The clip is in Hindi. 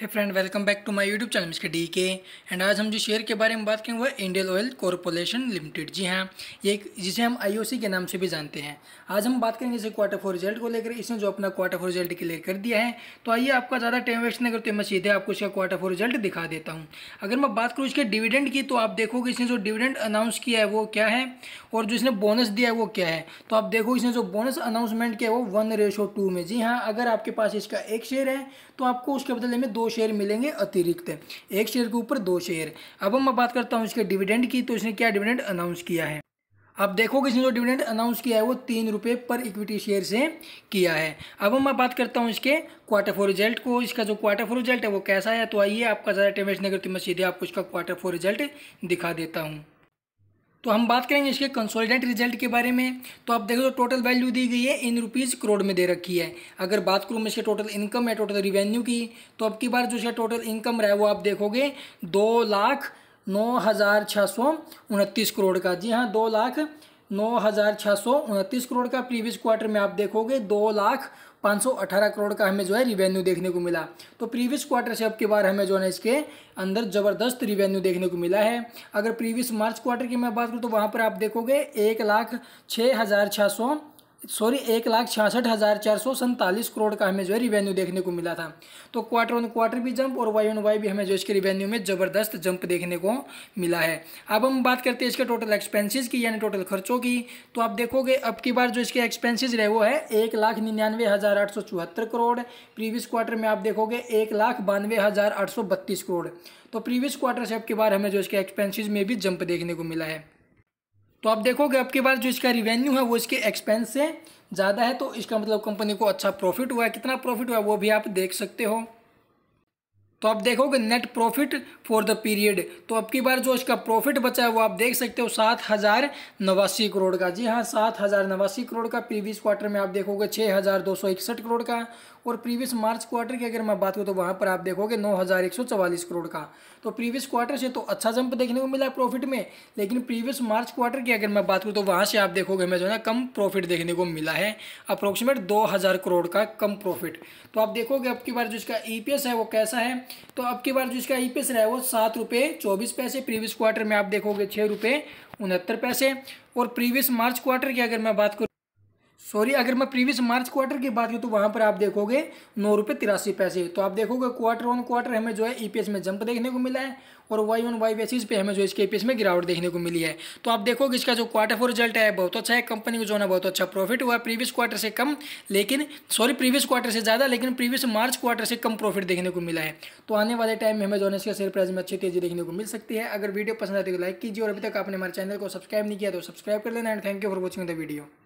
है friend welcome back to my YouTube channel Mister D K and आज हम जो शेयर के बारे में बात करेंगे वह इंडियन ऑयल कॉरपोरेशन लिमिटेड जी हाँ ये जिसे हम आईओसी के नाम से भी जानते हैं आज हम बात करेंगे इसे क्वार्टर फोर रिजल्ट को लेकर इसने जो अपना क्वार्टर फोर रिजल्ट क्लियर कर दिया है तो आइए आपका ज़्यादा टाइम वेस्ट नहीं करते मैं सीधे आपको इसका क्वार्टर फोर रिजल्ट दिखा देता हूँ अगर मैं बात करूँ इसके डिविडेंड की तो आप देखोगे इसने जो डिविडेंड अनाउंस किया है वो क्या है और जो इसने बोनस दिया है वो क्या है तो आप देखो इसने जो बोनस अनाउंसमेंट किया है वो वन रेशो टू में जी हाँ अगर आपके पास इसका एक शेयर है तो आपको उसके बदले में दो शेयर मिलेंगे अतिरिक्त एक शेयर के ऊपर दो शेयर अब हम बात करता हूँ इसके डिविडेंड की तो इसने क्या डिविडेंड अनाउंस किया है आप देखोगे इसने जो डिविडेंड अनाउंस किया है वो तीन रुपये पर इक्विटी शेयर से किया है अब हम मैं बात करता हूँ इसके क्वार्टर फोर रिजल्ट को इसका जो क्वार्टर फोर रिजल्ट है वो कैसा है तो आइए आपका ज़्यादा टाइम वेस्ट नहीं करती मैं सीधे आपको इसका क्वार्टर फोर रिजल्ट दिखा देता हूँ तो हम बात करेंगे इसके कंसोलिडेंट रिजल्ट के बारे में तो आप देखो तो टोटल वैल्यू दी गई है इन रुपीज़ करोड़ में दे रखी है अगर बात करूँ मैं इसके टोटल इनकम या टोटल रिवेन्यू की तो अब की बार जो इसका टोटल इनकम रहा है वो आप देखोगे दो लाख नौ हज़ार छः सौ उनतीस करोड़ का जी हाँ दो लाख नौ हज़ार छः सौ उनतीस करोड़ का प्रीवियस क्वार्टर में आप देखोगे दो लाख पाँच सौ अठारह करोड़ का हमें जो है रिवेन्यू देखने को मिला तो प्रीवियस क्वार्टर से अब की बार हमें जो है इसके अंदर ज़बरदस्त रिवेन्यू देखने को मिला है अगर प्रीवियस मार्च क्वार्टर की मैं बात करूँ तो वहाँ पर आप देखोगे एक लाख छः हज़ार छः सौ सॉरी एक लाख छियासठ हज़ार चार सौ सैंतालीस करोड़ का हमें जो है रिवेन्यू देखने को मिला था तो क्वार्टर ऑन क्वार्टर भी जंप और वाई ऑन वाई भी हमें जो इसके रिवेन्यू में ज़बरदस्त जंप देखने को मिला है अब हम बात करते हैं इसके टोटल एक्सपेंसेस की यानी टोटल खर्चों की तो आप देखोगे अब की बार जो इसके एक्सपेंसिज रहे वो है एक लाख निन्यानवे हज़ार आठ सौ चौहत्तर करोड़ प्रीवियस क्वार्टर में आप देखोगे एक लाख बानवे हज़ार आठ सौ बत्तीस करोड़ तो प्रीवियस क्वार्टर से अब की बार हमें जो इसके एक्सपेंसिस में भी जंप देखने को मिला है तो आप देखोगे आपके पास जो इसका रिवेन्यू है वो इसके एक्सपेंस से ज़्यादा है तो इसका मतलब कंपनी को अच्छा प्रॉफिट हुआ है कितना प्रॉफिट हुआ है वो भी आप देख सकते हो तो आप देखोगे net profit for the period तो अब की बार जो इसका प्रॉफिट बचा है वो आप देख सकते हो सात हज़ार नवासी करोड़ का जी हाँ सात हज़ार नवासी करोड़ का प्रीवियस क्वार्टर में आप देखोगे छः हज़ार दो सौ इकसठ करोड़ का और प्रीवियस मार्च क्वार्टर की अगर मैं बात करूँ तो वहाँ पर आप देखोगे नौ हज़ार एक सौ चवालीस करोड़ का तो प्रीवियस क्वार्टर से तो अच्छा जंप देखने को मिला प्रॉफिट में लेकिन प्रीवियस मार्च क्वार्टर की अगर मैं बात करूँ तो वहाँ से आप देखोगे हमें जो है कम प्रॉफिट देखने को मिला है अप्रोक्सीमेट दो हज़ार करोड़ का कम प्रॉफिट तो आप देखोगे अब की बार जो इसका ई e है वो कैसा है तो अब की बार जो इसका ई रहा है वो सात रुपये चौबीस पैसे प्रीवियस क्वार्टर में आप देखोगे छः रुपये उनहत्तर पैसे और प्रीवियस मार्च क्वार्टर की अगर मैं बात करूँ सॉरी अगर मैं प्रीवियस मार्च क्वार्टर की बात करूँ तो वहाँ पर आप देखोगे नौ रुपये तिरासी पैसे तो आप देखोगे क्वार्टर ऑन क्वार्टर हमें जो है ईपीएस e में जंप देखने को मिला है और वाई ऑन वाई बेसिस पे हमें जो इसके ईपीएस e में गिरावट देखने को मिली है तो आप देखोगे इसका जो क्वार्टर फोर रिजल्ट है बहुत अच्छा है कंपनी को जो है बहुत अच्छा प्रॉफिट हुआ प्रीवियस क्वार्टर से कम लेकिन सॉरी प्रीवियस क्वार्टर से ज़्यादा लेकिन प्रीवियस मार्च क्वार्टर से कम प्रॉफिट देखने को मिला है तो आने वाले टाइम में हमें जो है इसका शेयर प्राइस में अच्छी तेजी देखने को मिल सकती है अगर वीडियो पसंद आती है तो लाइक कीजिए और अभी तक आपने हमारे चैनल को सब्सक्राइब नहीं किया तो सब्सक्राइब कर लेना and thank you for watching the video